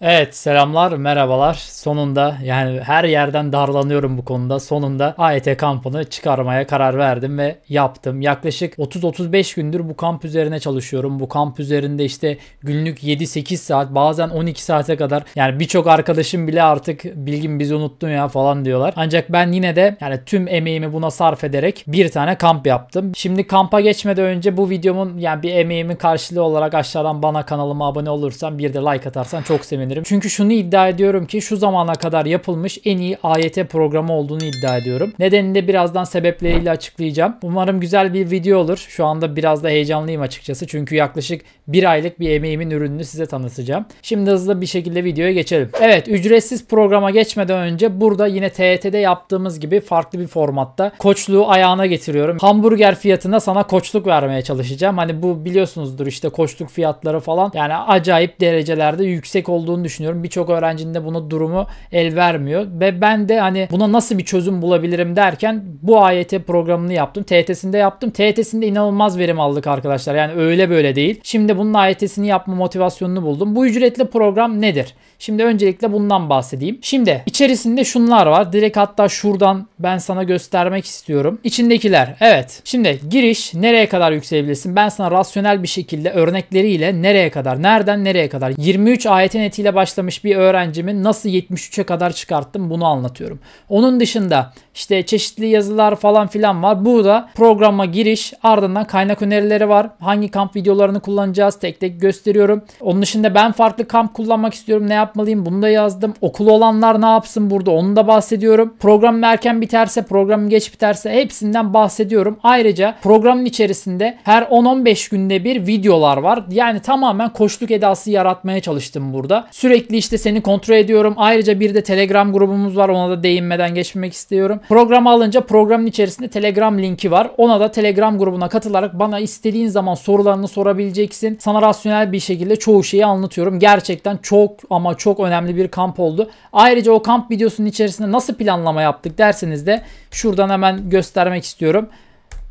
Evet selamlar merhabalar sonunda yani her yerden darlanıyorum bu konuda sonunda AYT e kampını çıkarmaya karar verdim ve yaptım. Yaklaşık 30-35 gündür bu kamp üzerine çalışıyorum. Bu kamp üzerinde işte günlük 7-8 saat bazen 12 saate kadar yani birçok arkadaşım bile artık bilgim bizi unuttun ya falan diyorlar. Ancak ben yine de yani tüm emeğimi buna sarf ederek bir tane kamp yaptım. Şimdi kampa geçmeden önce bu videomun yani bir emeğimin karşılığı olarak aşağıdan bana kanalıma abone olursan bir de like atarsan çok sevinirim sevinirim. Çünkü şunu iddia ediyorum ki şu zamana kadar yapılmış en iyi AYT programı olduğunu iddia ediyorum. Nedenini de birazdan sebepleriyle açıklayacağım. Umarım güzel bir video olur. Şu anda biraz da heyecanlıyım açıkçası. Çünkü yaklaşık bir aylık bir emeğimin ürününü size tanıtacağım. Şimdi hızlı bir şekilde videoya geçelim. Evet ücretsiz programa geçmeden önce burada yine TYT'de yaptığımız gibi farklı bir formatta koçluğu ayağına getiriyorum. Hamburger fiyatına sana koçluk vermeye çalışacağım. Hani bu biliyorsunuzdur işte koçluk fiyatları falan yani acayip derecelerde yüksek olduğu olduğunu düşünüyorum. Birçok öğrencinin de buna durumu el vermiyor. Ve ben de hani buna nasıl bir çözüm bulabilirim derken bu AYT programını yaptım. TET'sinde yaptım. TET'sinde inanılmaz verim aldık arkadaşlar. Yani öyle böyle değil. Şimdi bunun AYT'sini yapma motivasyonunu buldum. Bu ücretli program nedir? Şimdi öncelikle bundan bahsedeyim. Şimdi içerisinde şunlar var. Direkt hatta şuradan ben sana göstermek istiyorum. İçindekiler. Evet. Şimdi giriş nereye kadar yükselebilirsin? Ben sana rasyonel bir şekilde örnekleriyle nereye kadar, nereden nereye kadar 23 AYT netiyle ile başlamış bir öğrencimin nasıl 73'e kadar çıkarttım bunu anlatıyorum. Onun dışında işte çeşitli yazılar falan filan var. Burada programa giriş ardından kaynak önerileri var. Hangi kamp videolarını kullanacağız tek tek gösteriyorum. Onun dışında ben farklı kamp kullanmak istiyorum ne yapmalıyım bunu da yazdım. Okul olanlar ne yapsın burada onu da bahsediyorum. Program erken biterse program geç biterse hepsinden bahsediyorum. Ayrıca programın içerisinde her 10-15 günde bir videolar var. Yani tamamen koçluk edası yaratmaya çalıştım burada. Sürekli işte seni kontrol ediyorum. Ayrıca bir de Telegram grubumuz var. Ona da değinmeden geçmek istiyorum. Programı alınca programın içerisinde Telegram linki var. Ona da Telegram grubuna katılarak bana istediğin zaman sorularını sorabileceksin. Sana rasyonel bir şekilde çoğu şeyi anlatıyorum. Gerçekten çok ama çok önemli bir kamp oldu. Ayrıca o kamp videosunun içerisinde nasıl planlama yaptık derseniz de şuradan hemen göstermek istiyorum.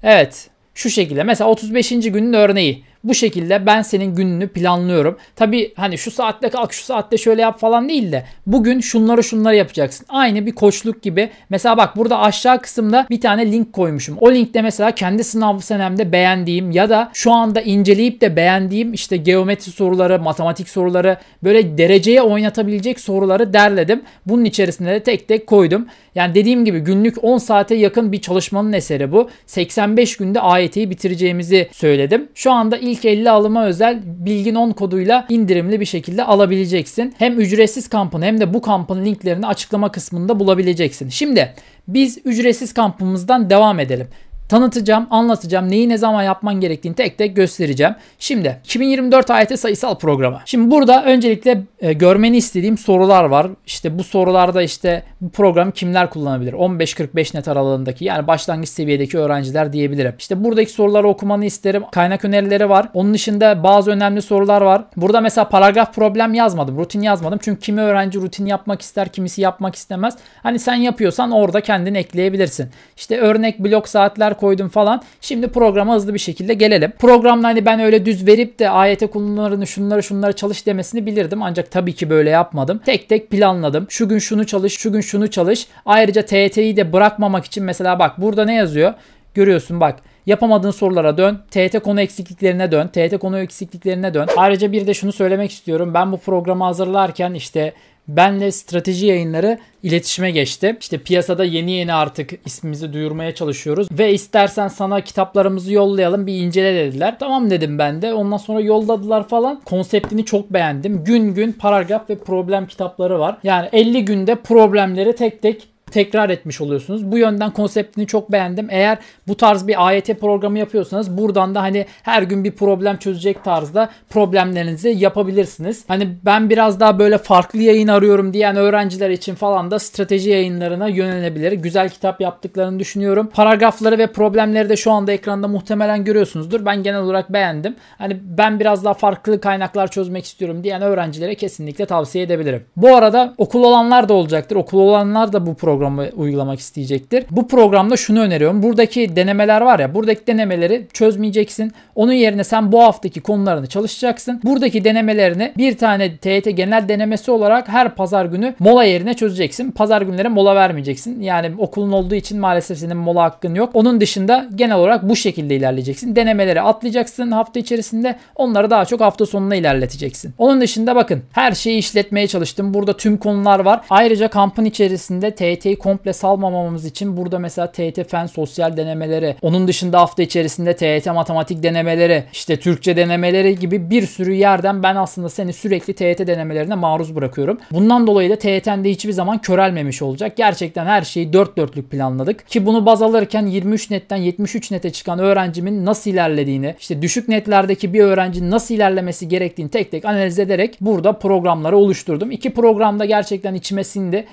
Evet şu şekilde. Mesela 35. günün örneği. Bu şekilde ben senin gününü planlıyorum. Tabi hani şu saatte kalk şu saatte şöyle yap falan değil de bugün şunları şunları yapacaksın. Aynı bir koçluk gibi. Mesela bak burada aşağı kısımda bir tane link koymuşum. O linkte mesela kendi sınav senemde beğendiğim ya da şu anda inceleyip de beğendiğim işte geometri soruları, matematik soruları böyle dereceye oynatabilecek soruları derledim. Bunun içerisinde de tek tek koydum. Yani dediğim gibi günlük 10 saate yakın bir çalışmanın eseri bu. 85 günde AYT'yi bitireceğimizi söyledim. Şu anda ilk ilk 50 alıma özel bilgin 10 koduyla indirimli bir şekilde alabileceksin. Hem ücretsiz kampın hem de bu kampın linklerini açıklama kısmında bulabileceksin. Şimdi biz ücretsiz kampımızdan devam edelim tanıtacağım, anlatacağım. Neyi ne zaman yapman gerektiğini tek tek göstereceğim. Şimdi 2024 AYT sayısal programı. Şimdi burada öncelikle e, görmeni istediğim sorular var. İşte bu sorularda işte bu programı kimler kullanabilir? 15-45 net aralığındaki yani başlangıç seviyedeki öğrenciler diyebilirim. İşte buradaki soruları okumanı isterim. Kaynak önerileri var. Onun dışında bazı önemli sorular var. Burada mesela paragraf problem yazmadım. Rutin yazmadım. Çünkü kimi öğrenci rutin yapmak ister, kimisi yapmak istemez. Hani sen yapıyorsan orada kendini ekleyebilirsin. İşte örnek blok saatler noktalar koydum falan. Şimdi programa hızlı bir şekilde gelelim. Programda hani ben öyle düz verip de AYT konularını şunları şunları çalış demesini bilirdim. Ancak tabii ki böyle yapmadım. Tek tek planladım. Şu gün şunu çalış, şu gün şunu çalış. Ayrıca TYT'yi de bırakmamak için mesela bak burada ne yazıyor? Görüyorsun bak. Yapamadığın sorulara dön. TET konu eksikliklerine dön. TET konu eksikliklerine dön. Ayrıca bir de şunu söylemek istiyorum. Ben bu programı hazırlarken işte benle strateji yayınları iletişime geçti. İşte piyasada yeni yeni artık ismimizi duyurmaya çalışıyoruz ve istersen sana kitaplarımızı yollayalım bir incele dediler. Tamam dedim ben de. Ondan sonra yolladılar falan. Konseptini çok beğendim. Gün gün paragraf ve problem kitapları var. Yani 50 günde problemleri tek tek tekrar etmiş oluyorsunuz. Bu yönden konseptini çok beğendim. Eğer bu tarz bir AYT programı yapıyorsanız buradan da hani her gün bir problem çözecek tarzda problemlerinizi yapabilirsiniz. Hani ben biraz daha böyle farklı yayın arıyorum diyen öğrenciler için falan da strateji yayınlarına yönelebilir. Güzel kitap yaptıklarını düşünüyorum. Paragrafları ve problemleri de şu anda ekranda muhtemelen görüyorsunuzdur. Ben genel olarak beğendim. Hani ben biraz daha farklı kaynaklar çözmek istiyorum diyen öğrencilere kesinlikle tavsiye edebilirim. Bu arada okul olanlar da olacaktır. Okul olanlar da bu programı programı uygulamak isteyecektir. Bu programda şunu öneriyorum. Buradaki denemeler var ya buradaki denemeleri çözmeyeceksin. Onun yerine sen bu haftaki konularını çalışacaksın. Buradaki denemelerini bir tane TYT genel denemesi olarak her pazar günü mola yerine çözeceksin. Pazar günleri mola vermeyeceksin. Yani okulun olduğu için maalesef senin mola hakkın yok. Onun dışında genel olarak bu şekilde ilerleyeceksin. Denemeleri atlayacaksın hafta içerisinde. Onları daha çok hafta sonuna ilerleteceksin. Onun dışında bakın her şeyi işletmeye çalıştım. Burada tüm konular var. Ayrıca kampın içerisinde TYT şeyi komple salmamamamız için burada mesela TYT fen sosyal denemeleri, onun dışında hafta içerisinde TYT matematik denemeleri, işte Türkçe denemeleri gibi bir sürü yerden ben aslında seni sürekli TYT denemelerine maruz bırakıyorum. Bundan dolayı da TYT'nde hiçbir zaman körelmemiş olacak. Gerçekten her şeyi dört dörtlük planladık. Ki bunu baz alırken 23 netten 73 nete çıkan öğrencimin nasıl ilerlediğini, işte düşük netlerdeki bir öğrencinin nasıl ilerlemesi gerektiğini tek tek analiz ederek burada programları oluşturdum. İki programda gerçekten içime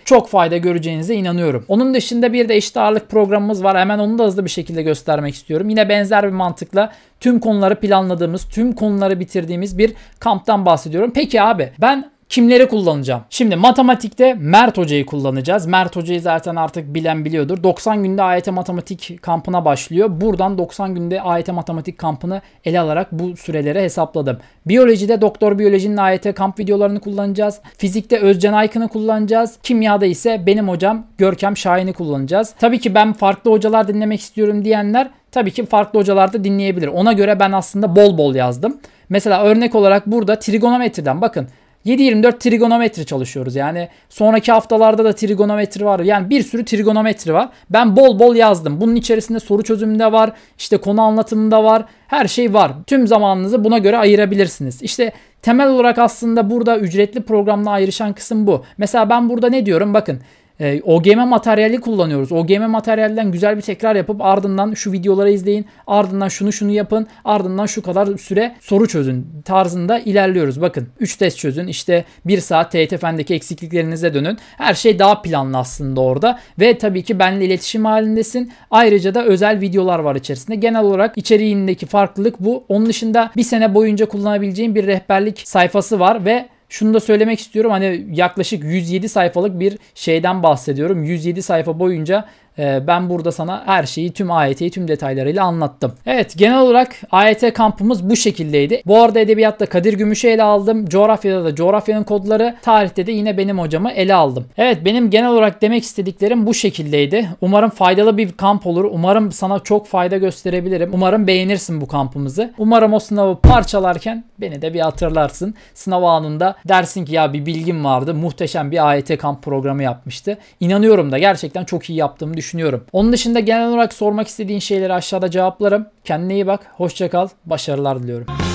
Çok fayda göreceğinize inanıyorum. Onun dışında bir de eşit ağırlık programımız var. Hemen onu da hızlı bir şekilde göstermek istiyorum. Yine benzer bir mantıkla tüm konuları planladığımız, tüm konuları bitirdiğimiz bir kamptan bahsediyorum. Peki abi ben kimleri kullanacağım? Şimdi matematikte Mert Hoca'yı kullanacağız. Mert Hoca'yı zaten artık bilen biliyordur. 90 günde AYT matematik kampına başlıyor. Buradan 90 günde AYT matematik kampını ele alarak bu süreleri hesapladım. Biyolojide Doktor Biyoloji'nin AYT kamp videolarını kullanacağız. Fizikte Özcan Aykın'ı kullanacağız. Kimyada ise benim hocam Görkem Şahin'i kullanacağız. Tabii ki ben farklı hocalar dinlemek istiyorum diyenler tabii ki farklı hocalar da dinleyebilir. Ona göre ben aslında bol bol yazdım. Mesela örnek olarak burada trigonometriden bakın 7-24 trigonometri çalışıyoruz. Yani sonraki haftalarda da trigonometri var. Yani bir sürü trigonometri var. Ben bol bol yazdım. Bunun içerisinde soru çözümünde var. işte konu anlatımında var. Her şey var. Tüm zamanınızı buna göre ayırabilirsiniz. İşte temel olarak aslında burada ücretli programla ayrışan kısım bu. Mesela ben burada ne diyorum? Bakın e, ee, OGM materyali kullanıyoruz. OGM materyalden güzel bir tekrar yapıp ardından şu videoları izleyin. Ardından şunu şunu yapın. Ardından şu kadar süre soru çözün tarzında ilerliyoruz. Bakın 3 test çözün. İşte 1 saat TYT eksikliklerinize dönün. Her şey daha planlı aslında orada. Ve tabii ki benimle iletişim halindesin. Ayrıca da özel videolar var içerisinde. Genel olarak içeriğindeki farklılık bu. Onun dışında bir sene boyunca kullanabileceğin bir rehberlik sayfası var ve şunu da söylemek istiyorum. Hani yaklaşık 107 sayfalık bir şeyden bahsediyorum. 107 sayfa boyunca ee, ben burada sana her şeyi tüm AYT'yi tüm detaylarıyla anlattım. Evet genel olarak AYT kampımız bu şekildeydi. Bu arada edebiyatta Kadir Gümüş'ü ele aldım. Coğrafyada da coğrafyanın kodları. Tarihte de yine benim hocamı ele aldım. Evet benim genel olarak demek istediklerim bu şekildeydi. Umarım faydalı bir kamp olur. Umarım sana çok fayda gösterebilirim. Umarım beğenirsin bu kampımızı. Umarım o sınavı parçalarken beni de bir hatırlarsın. Sınav anında dersin ki ya bir bilgim vardı. Muhteşem bir AYT kamp programı yapmıştı. İnanıyorum da gerçekten çok iyi yaptığımı düşünüyorum düşünüyorum. Onun dışında genel olarak sormak istediğin şeyleri aşağıda cevaplarım. Kendine iyi bak, hoşça kal, başarılar diliyorum.